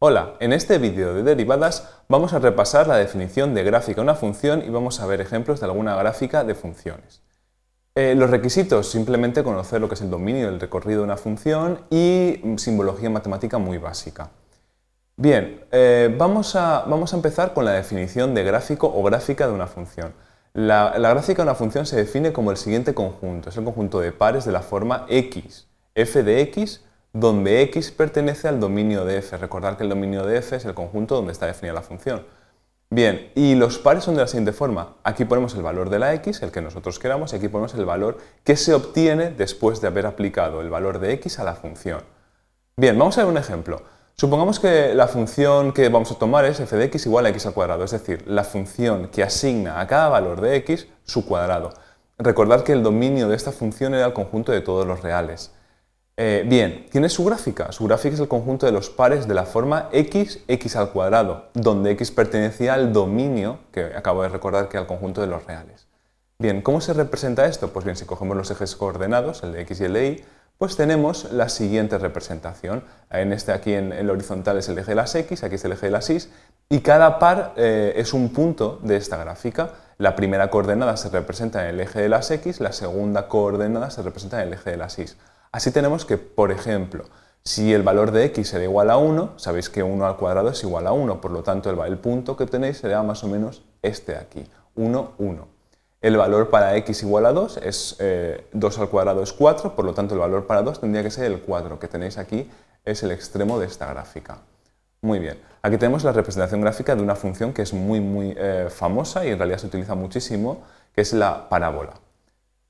Hola, en este vídeo de derivadas vamos a repasar la definición de gráfica de una función y vamos a ver ejemplos de alguna gráfica de funciones. Eh, los requisitos, simplemente conocer lo que es el dominio del recorrido de una función y mm, simbología matemática muy básica. Bien, eh, vamos, a, empezar con la definición de gráfico o gráfica de una función. la gráfica de una función se define como el siguiente conjunto, es el conjunto de pares de la forma x, f de x donde x pertenece al dominio de f. recordar que el dominio de f es el conjunto donde está definida la función. Bien, y los pares son de la siguiente forma. Aquí ponemos el valor de la x, el que nosotros queramos, y aquí ponemos el valor que se obtiene después de haber aplicado el valor de x a la función. Bien, vamos a ver un ejemplo. Supongamos que la función que vamos a tomar es f de x igual a x al cuadrado, es decir, la función que asigna a cada valor de x su cuadrado. Recordar que el dominio de esta función era el conjunto de todos los reales. Eh, bien, tiene su gráfica. Su gráfica es el conjunto de los pares de la forma x, x al cuadrado, donde x pertenecía al dominio, que acabo de recordar que al conjunto de los reales. Bien, ¿cómo se representa esto? Pues bien, si cogemos los ejes coordenados, el de x y el de y, pues tenemos la siguiente representación. En este aquí en el horizontal es el eje de las x, aquí es el eje de las y, y cada par eh, es un punto de esta gráfica. La primera coordenada se representa en el eje de las x, la segunda coordenada se representa en el eje de las y. Así tenemos que, por ejemplo, si el valor de x será igual a 1, sabéis que 1 al cuadrado es igual a 1, por lo tanto el, punto que tenéis será más o menos este de aquí, 1, 1. El valor para x igual a 2 es 2 eh, al cuadrado es 4, por lo tanto el valor para 2 tendría que ser el 4, que tenéis aquí es el extremo de esta gráfica. Muy bien, aquí tenemos la representación gráfica de una función que es muy muy eh, famosa y en realidad se utiliza muchísimo, que es la parábola.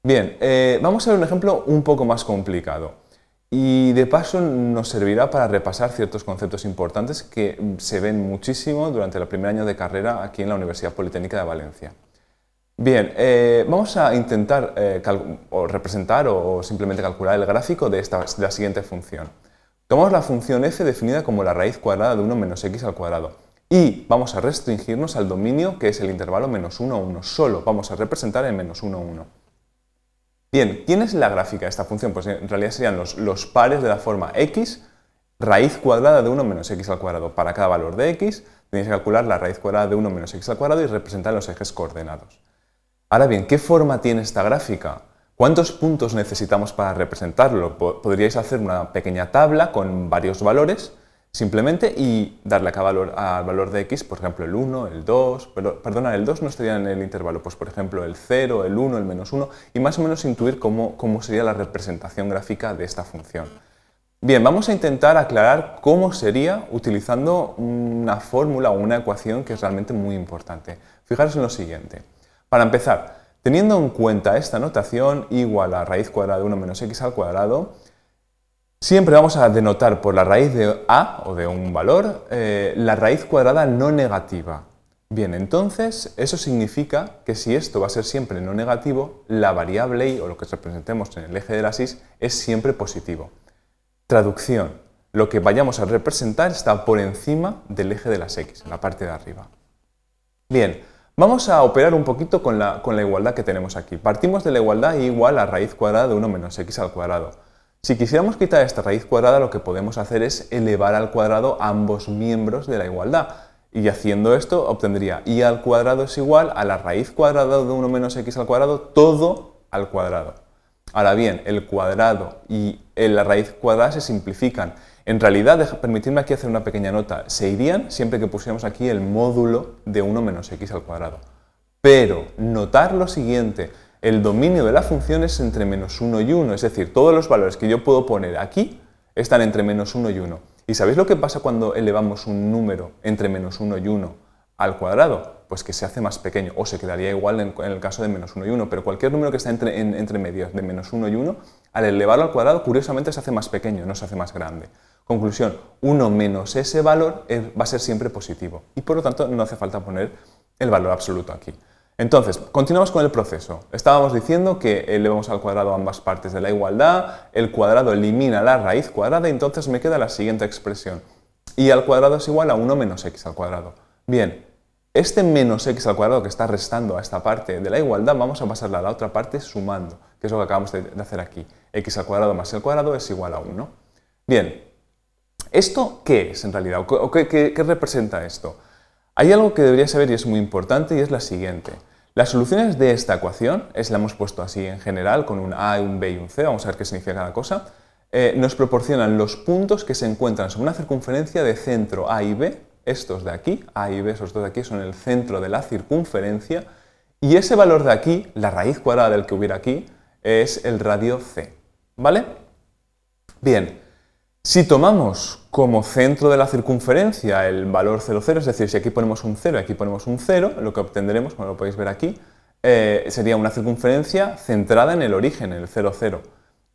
Bien, eh, vamos a ver un ejemplo un poco más complicado y de paso nos servirá para repasar ciertos conceptos importantes que mm, se ven muchísimo durante el primer año de carrera aquí en la Universidad Politécnica de Valencia. Bien, eh, vamos a intentar eh, representar o, simplemente calcular el gráfico de, la siguiente función. Tomamos la función f definida como la raíz cuadrada de 1 menos x al cuadrado y vamos a restringirnos al dominio que es el intervalo menos 1, 1. Solo vamos a representar el menos 1, 1. Bien, ¿quién es la gráfica de esta función? Pues en realidad serían los, pares de la forma x raíz cuadrada de 1 menos x al cuadrado. Para cada valor de x tenéis que calcular la raíz cuadrada de 1 menos x al cuadrado y representar los ejes coordenados. Ahora bien, ¿qué forma tiene esta gráfica? ¿Cuántos puntos necesitamos para representarlo? Podríais hacer una pequeña tabla con varios valores simplemente y darle acá valor, al valor de x, por ejemplo el 1, el 2, pero, perdona, el 2 no estaría en el intervalo, pues por ejemplo el 0, el 1, el menos 1 y más o menos intuir cómo, cómo sería la representación gráfica de esta función. Bien, vamos a intentar aclarar cómo sería utilizando una fórmula o una ecuación que es realmente muy importante. Fijaros en lo siguiente. Para empezar, teniendo en cuenta esta notación igual a raíz cuadrada de 1 menos x al cuadrado, Siempre vamos a denotar por la raíz de a o de un valor eh, la raíz cuadrada no negativa. Bien, entonces eso significa que si esto va a ser siempre no negativo, la variable y o lo que representemos en el eje de las is, es siempre positivo. Traducción, lo que vayamos a representar está por encima del eje de las x, en la parte de arriba. Bien, vamos a operar un poquito con la, igualdad que tenemos aquí. Partimos de la igualdad igual a raíz cuadrada de 1 menos x al cuadrado. Si quisiéramos quitar esta raíz cuadrada, lo que podemos hacer es elevar al cuadrado ambos miembros de la igualdad. Y haciendo esto obtendría y al cuadrado es igual a la raíz cuadrada de 1 menos x al cuadrado, todo al cuadrado. Ahora bien, el cuadrado y eh, la raíz cuadrada se simplifican. En realidad, permitidme aquí hacer una pequeña nota, se irían siempre que pusiéramos aquí el módulo de 1 menos x al cuadrado. Pero notar lo siguiente, el dominio de la función es entre menos 1 y 1, es decir, todos los valores que yo puedo poner aquí están entre menos 1 y 1. ¿Y sabéis lo que pasa cuando elevamos un número entre menos 1 y 1 al cuadrado? Pues que se hace más pequeño, o se quedaría igual en, el caso de menos 1 y 1, pero cualquier número que está entre, en, entre medias de menos 1 y 1, al elevarlo al cuadrado, curiosamente se hace más pequeño, no se hace más grande. Conclusión, 1 menos ese valor va a ser siempre positivo, y por lo tanto no hace falta poner el valor absoluto aquí. Entonces, continuamos con el proceso. Estábamos diciendo que elevamos eh, al cuadrado ambas partes de la igualdad, el cuadrado elimina la raíz cuadrada y entonces me queda la siguiente expresión. y al cuadrado es igual a 1 menos x al cuadrado. Bien, este menos x al cuadrado que está restando a esta parte de la igualdad vamos a pasarla a la otra parte sumando, que es lo que acabamos de hacer aquí. x al cuadrado más el cuadrado es igual a 1. Bien, ¿esto qué es en realidad? qué, qué representa esto? Hay algo que debería saber y es muy importante y es la siguiente. Las soluciones de esta ecuación, es la hemos puesto así en general, con un A, un B y un C, vamos a ver qué significa cada cosa, eh, nos proporcionan los puntos que se encuentran sobre una circunferencia de centro A y B, estos de aquí, A y B, esos de aquí son el centro de la circunferencia, y ese valor de aquí, la raíz cuadrada del que hubiera aquí, es el radio C, ¿vale? Bien, si tomamos como centro de la circunferencia el valor 0, es decir, si aquí ponemos un 0 y aquí ponemos un 0, lo que obtendremos, como lo podéis ver aquí, eh, sería una circunferencia centrada en el origen, el 0, 0.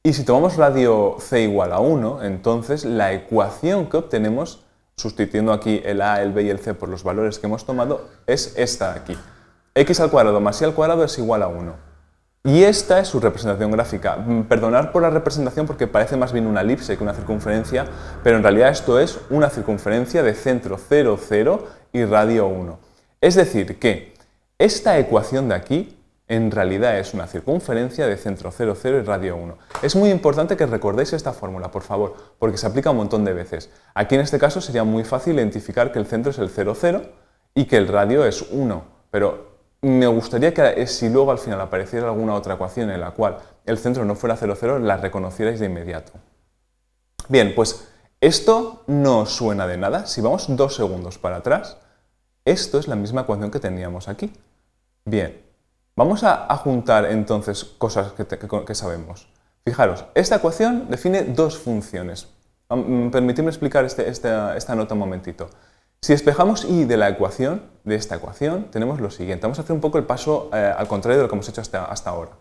Y si tomamos radio c igual a 1, entonces la ecuación que obtenemos, sustituyendo aquí el a, el b y el c por los valores que hemos tomado, es esta aquí. x al cuadrado más y al cuadrado es igual a 1. Y esta es su representación gráfica. Mm, perdonar por la representación porque parece más bien una elipse que una circunferencia, pero en realidad esto es una circunferencia de centro 0, 0 y radio 1. Es decir, que esta ecuación de aquí en realidad es una circunferencia de centro 0, 0 y radio 1. Es muy importante que recordéis esta fórmula, por favor, porque se aplica un montón de veces. Aquí en este caso sería muy fácil identificar que el centro es el 0, 0 y que el radio es 1, pero me gustaría que eh, si luego al final apareciera alguna otra ecuación en la cual el centro no fuera 0, cero, la reconocierais de inmediato. Bien, pues esto no suena de nada. Si vamos dos segundos para atrás, esto es la misma ecuación que teníamos aquí. Bien, vamos a, juntar entonces cosas que, sabemos. Fijaros, esta ecuación define dos funciones. Mm, permitidme explicar este, esta nota un momentito. Si despejamos y de la ecuación, de esta ecuación, tenemos lo siguiente. Vamos a hacer un poco el paso eh, al contrario de lo que hemos hecho hasta, ahora.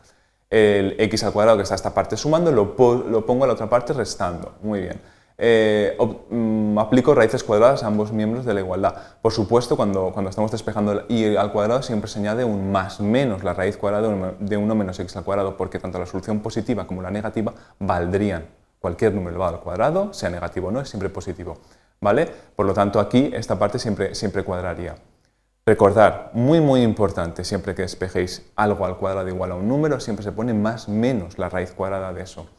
El x al cuadrado que está esta parte sumando, lo, pongo a la otra parte restando. Muy bien. Eh, mm, aplico raíces cuadradas a ambos miembros de la igualdad. Por supuesto, cuando, estamos despejando y al cuadrado siempre se añade un más menos la raíz cuadrada de 1 menos x al cuadrado, porque tanto la solución positiva como la negativa valdrían. Cualquier número elevado al cuadrado, sea negativo o no, es siempre positivo. ¿vale? Por lo tanto, aquí esta parte siempre, siempre cuadraría. Recordar, muy muy importante, siempre que despejéis algo al cuadrado igual a un número, siempre se pone más menos la raíz cuadrada de eso.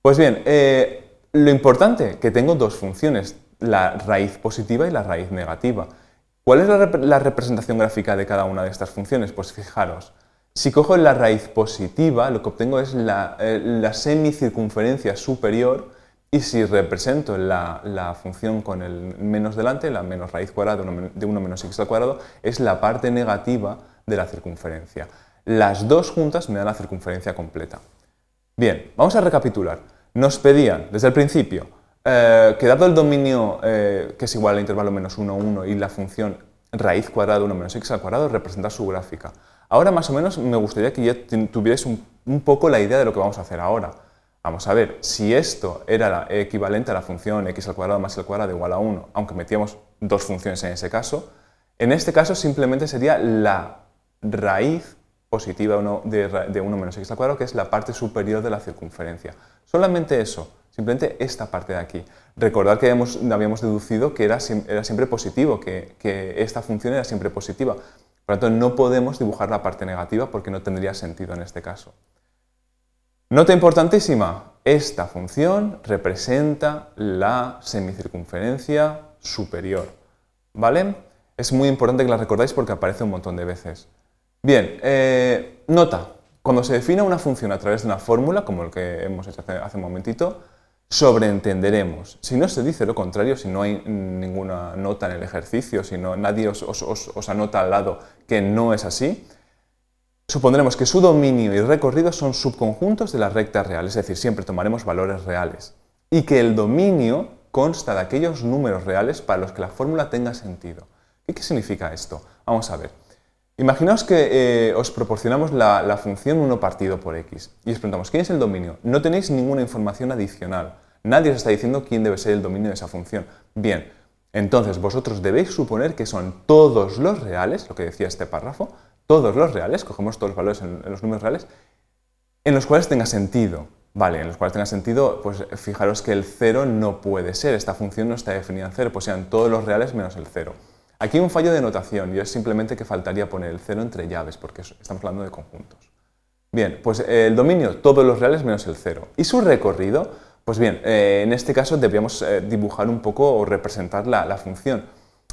Pues bien, eh, lo importante, que tengo dos funciones, la raíz positiva y la raíz negativa. ¿Cuál es la, representación gráfica de cada una de estas funciones? Pues fijaros, si cojo la raíz positiva, lo que obtengo es la, eh, la semicircunferencia superior y si represento la, función con el menos delante, la menos raíz cuadrada de 1, menos x al cuadrado, es la parte negativa de la circunferencia. Las dos juntas me dan la circunferencia completa. Bien, vamos a recapitular. Nos pedían desde el principio eh, que dado el dominio eh, que es igual al intervalo menos 1, 1 y la función raíz cuadrada de 1 menos x al cuadrado, representa su gráfica. Ahora más o menos me gustaría que ya tuvierais un poco la idea de lo que vamos a hacer ahora. Vamos a ver, si esto era equivalente a la función x al cuadrado más el cuadrado igual a 1, aunque metíamos dos funciones en ese caso, en este caso simplemente sería la raíz positiva de 1 menos x al cuadrado, que es la parte superior de la circunferencia. Solamente eso, simplemente esta parte de aquí. Recordad que habíamos, deducido que era, siempre positivo, que, que esta función era siempre positiva. Por lo tanto, no podemos dibujar la parte negativa porque no tendría sentido en este caso. Nota importantísima, esta función representa la semicircunferencia superior, ¿vale? Es muy importante que la recordáis porque aparece un montón de veces. Bien, eh, nota, cuando se defina una función a través de una fórmula, como el que hemos hecho hace, un momentito, sobreentenderemos. Si no se dice lo contrario, si no hay ninguna nota en el ejercicio, si no, nadie os anota al lado que no es así, Supondremos que su dominio y recorrido son subconjuntos de la recta real, es decir, siempre tomaremos valores reales. Y que el dominio consta de aquellos números reales para los que la fórmula tenga sentido. ¿Y qué significa esto? Vamos a ver. Imaginaos que eh, os proporcionamos la, la, función 1 partido por x y os preguntamos quién es el dominio. No tenéis ninguna información adicional. Nadie os está diciendo quién debe ser el dominio de esa función. Bien, entonces vosotros debéis suponer que son todos los reales, lo que decía este párrafo, todos los reales, cogemos todos los valores en, los números reales, en los cuales tenga sentido. Vale, en los cuales tenga sentido, pues fijaros que el 0 no puede ser, esta función no está definida en 0, pues sean todos los reales menos el 0. Aquí hay un fallo de notación y es simplemente que faltaría poner el 0 entre llaves, porque estamos hablando de conjuntos. Bien, pues eh, el dominio, todos los reales menos el 0. ¿Y su recorrido? Pues bien, eh, en este caso deberíamos eh, dibujar un poco o representar la función.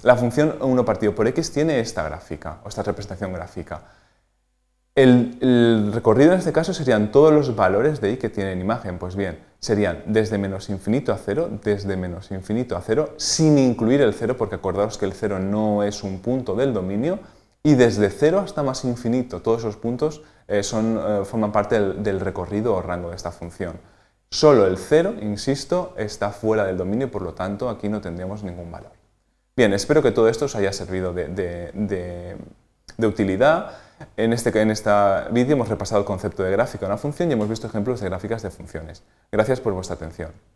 La función 1 partido por x tiene esta gráfica, o esta representación gráfica. El, recorrido en este caso serían todos los valores de y que tienen imagen. Pues bien, serían desde menos infinito a cero, desde menos infinito a cero, sin incluir el 0, porque acordaos que el cero no es un punto del dominio, y desde cero hasta más infinito, todos esos puntos eh, son, eh, forman parte del, recorrido o rango de esta función. Solo el 0, insisto, está fuera del dominio por lo tanto aquí no tendríamos ningún valor. Bien, espero que todo esto os haya servido de, utilidad. En este vídeo hemos repasado el concepto de gráfica de una función y hemos visto ejemplos de gráficas de funciones. Gracias por vuestra atención.